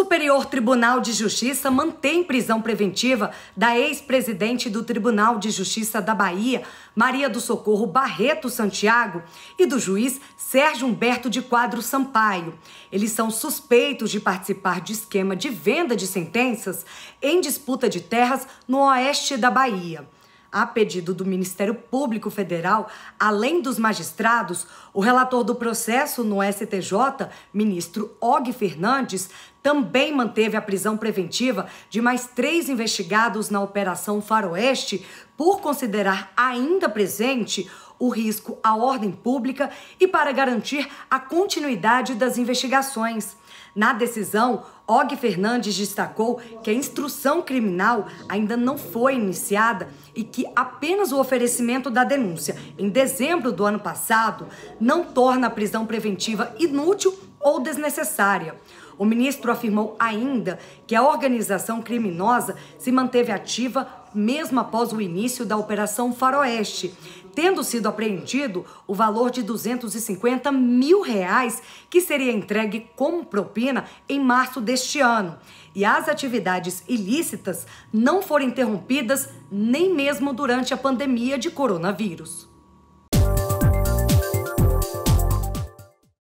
Superior Tribunal de Justiça mantém prisão preventiva da ex-presidente do Tribunal de Justiça da Bahia, Maria do Socorro Barreto Santiago, e do juiz Sérgio Humberto de Quadro Sampaio. Eles são suspeitos de participar de esquema de venda de sentenças em disputa de terras no oeste da Bahia. A pedido do Ministério Público Federal, além dos magistrados, o relator do processo no STJ, ministro Og Fernandes, também manteve a prisão preventiva de mais três investigados na Operação Faroeste por considerar ainda presente o risco à ordem pública e para garantir a continuidade das investigações. Na decisão, Og Fernandes destacou que a instrução criminal ainda não foi iniciada e que apenas o oferecimento da denúncia em dezembro do ano passado não torna a prisão preventiva inútil ou desnecessária. O ministro afirmou ainda que a organização criminosa se manteve ativa mesmo após o início da Operação Faroeste, tendo sido apreendido o valor de 250 mil reais que seria entregue como propina em março deste ano. E as atividades ilícitas não foram interrompidas nem mesmo durante a pandemia de coronavírus.